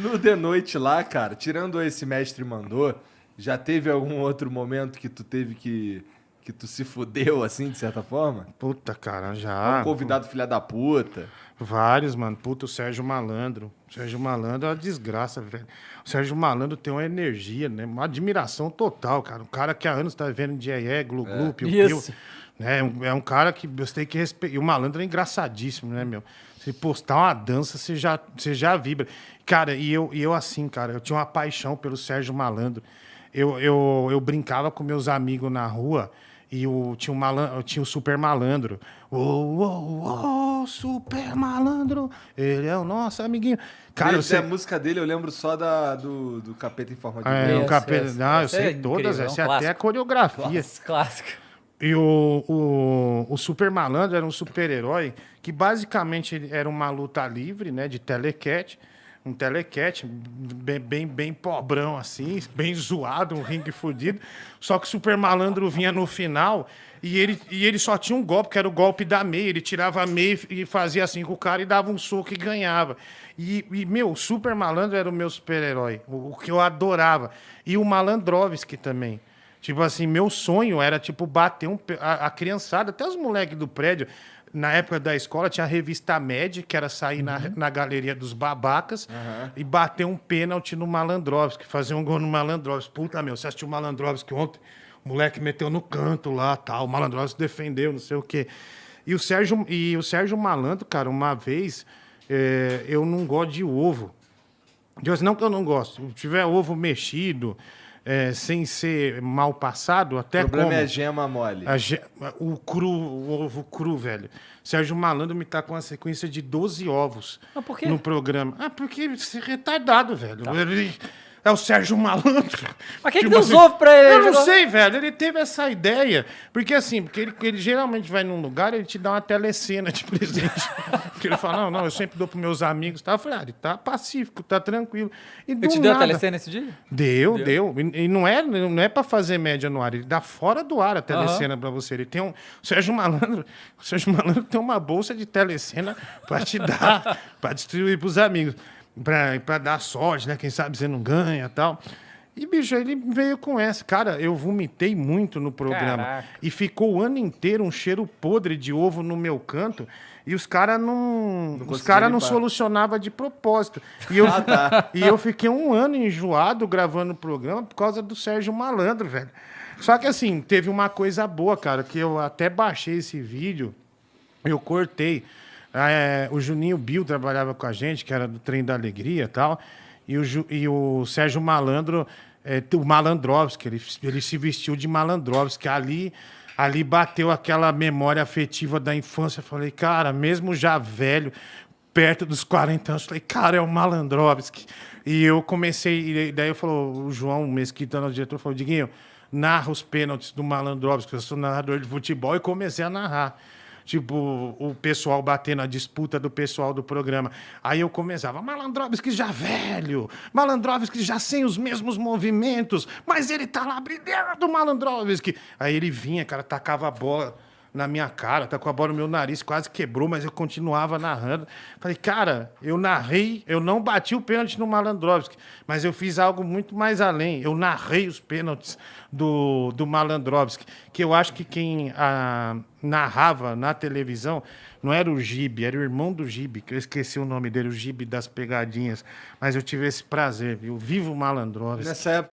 No The Noite lá, cara, tirando esse mestre mandou, já teve algum outro momento que tu teve que. que tu se fudeu, assim, de certa forma? Puta, cara, já. Um convidado filha da puta. Vários, mano. Puta, o Sérgio Malandro. O Sérgio Malandro é uma desgraça, velho. O Sérgio Malandro tem uma energia, né? Uma admiração total, cara. Um cara que há anos tá vendo de é Glu Glu, é. Piu Piu. Isso. Né? É, é um cara que você tem que respeitar. E o malandro é engraçadíssimo, né, meu? Se postar uma dança, você já, você já vibra. Cara, e eu, e eu assim, cara, eu tinha uma paixão pelo Sérgio Malandro. Eu, eu, eu brincava com meus amigos na rua e o, tinha, um malandro, tinha o um Super Malandro. Oh oh oh Super Malandro, ele é o nosso amiguinho. Cara, Desde você... a música dele eu lembro só da, do, do Capeta em Forma de É, o Capeta, essa, não, eu sei é todas, incrível, essa é, é até a coreografia. clássica. E o, o, o, Super Malandro era um super-herói que basicamente era uma luta livre, né? De telequete. Um telequete bem, bem, bem pobrão, assim, bem zoado, um ringue fudido. Só que o Super Malandro vinha no final e ele, e ele só tinha um golpe, que era o golpe da meia. Ele tirava a meia e fazia assim com o cara e dava um soco e ganhava. E, e meu, o Super Malandro era o meu super-herói, o, o que eu adorava. E o Malandrovski também. Tipo assim, meu sonho era, tipo, bater um, a, a criançada, até os moleques do prédio. Na época da escola tinha a revista Média que era sair uhum. na, na galeria dos babacas uhum. e bater um pênalti no Malandrovski, fazer um gol no Malandrovski. Puta, meu, você assistiu o Malandrovski ontem? O moleque meteu no canto lá, tal. O Malandrovski defendeu, não sei o quê. E o Sérgio, e o Sérgio Malandro, cara, uma vez, é, eu não gosto de ovo. Deus, assim, não que eu não gosto. Se tiver ovo mexido, é, sem ser mal passado, até como... O problema como. é a gema mole. A ge... O cru, o ovo cru, velho. Sérgio Malandro me tá com uma sequência de 12 ovos no programa. Ah, porque você é retardado, velho. Tá. Ele é o Sérgio Malandro. Mas quem que tipo deu assim, ovo pra ele? Eu não sei, velho. Ele teve essa ideia. Porque assim, porque ele, ele geralmente vai num lugar e ele te dá uma telecena de presente. porque ele fala, não, não, eu sempre dou pros meus amigos. Tá? Eu falei, ah, ele tá pacífico, tá tranquilo. E ele te nada, deu a telecena esse dia? Deu, deu. deu. E, e, não, é, não é pra fazer média no ar. Ele dá fora do ar a telecena uhum. pra você. Ele tem um... Sérgio Malandro, Sérgio Malandro tem uma bolsa de telecena pra te dar, pra distribuir pros amigos para dar sorte, né? Quem sabe você não ganha tal. E, bicho, ele veio com essa. Cara, eu vomitei muito no programa. Caraca. E ficou o ano inteiro um cheiro podre de ovo no meu canto. E os caras não. não os caras não solucionavam de propósito. E eu, ah, tá. e eu fiquei um ano enjoado gravando o programa por causa do Sérgio Malandro, velho. Só que assim, teve uma coisa boa, cara, que eu até baixei esse vídeo, eu cortei. Ah, é, o Juninho Bill trabalhava com a gente, que era do Trem da Alegria e tal. E o, Ju, e o Sérgio Malandro, é, o Malandrovski, ele, ele se vestiu de Malandrovski. Ali, ali bateu aquela memória afetiva da infância. Falei, cara, mesmo já velho, perto dos 40 anos, falei, cara, é o Malandrovski. E eu comecei, e daí eu falou, o João Mesquita, nosso diretor, falou, Diguinho, narra os pênaltis do Malandrovski, eu sou narrador de futebol, e comecei a narrar tipo, o pessoal batendo a disputa do pessoal do programa. Aí eu começava, Malandrovski já velho, Malandrovski já sem os mesmos movimentos, mas ele tá lá brilhando, Malandrovski. Aí ele vinha, cara, tacava a bola na minha cara, tá com a bola no meu nariz, quase quebrou, mas eu continuava narrando. Falei, cara, eu narrei, eu não bati o pênalti no Malandrovski, mas eu fiz algo muito mais além. Eu narrei os pênaltis do, do Malandrovski, que eu acho que quem a, ah, narrava na televisão não era o Gibe, era o irmão do Gibe, que eu esqueci o nome dele, o Gibe das Pegadinhas, mas eu tive esse prazer, viu? Vivo Malandrovski. Nessa época